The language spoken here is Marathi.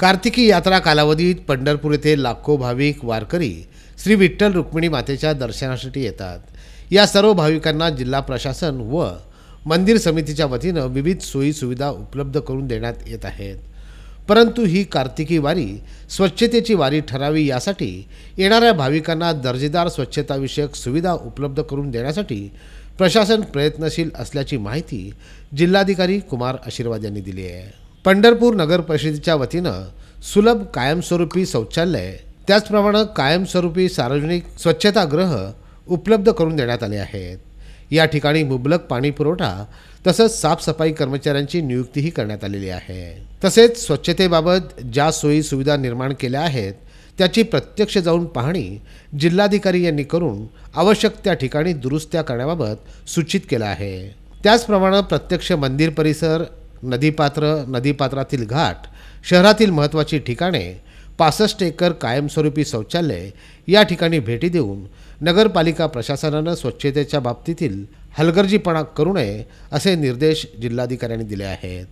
कार्तिकी यात्रा कालावधीत पंढरपूर येथे लाखो भाविक वारकरी श्री विठ्ठल रुक्मिणी मातेच्या दर्शनासाठी येतात या सर्व भाविकांना जिल्हा प्रशासन व मंदिर समितीच्या वतीनं विविध सोयीसुविधा उपलब्ध करून देण्यात येत आहेत परंतु ही कार्तिकी वारी स्वच्छतेची वारी ठरावी यासाठी येणाऱ्या भाविकांना दर्जेदार स्वच्छताविषयक सुविधा उपलब्ध करून देण्यासाठी प्रशासन प्रयत्नशील असल्याची माहिती जिल्हाधिकारी कुमार आशीर्वाद यांनी दिली आहे पंढरपूर नगर परिषदेच्या वतीनं सुलभ कायमस्वरूपी शौचालय त्याचप्रमाणे कायमस्वरूपी सार्वजनिक स्वच्छतागृह उपलब्ध करून देण्यात आले आहेत या ठिकाणी मुबलक पाणी पुरवठा तसंच साफसफाई कर्मचाऱ्यांची नियुक्तीही करण्यात आलेली आहे तसेच स्वच्छतेबाबत ज्या सोयी सुविधा निर्माण केल्या आहेत त्याची प्रत्यक्ष जाऊन पाहणी जिल्हाधिकारी यांनी करून आवश्यक त्या ठिकाणी दुरुस्त्या करण्याबाबत सूचित केलं आहे त्याचप्रमाणे प्रत्यक्ष मंदिर परिसर नदीपात्र नदीपात्रातील घाट शहरातील महत्त्वाची ठिकाणे पासष्ट एकर कायमस्वरूपी शौचालय या ठिकाणी भेटी देऊन नगरपालिका प्रशासनानं स्वच्छतेच्या बाबतीतील हलगर्जीपणा करू नये असे निर्देश जिल्हाधिकाऱ्यांनी दिले आहेत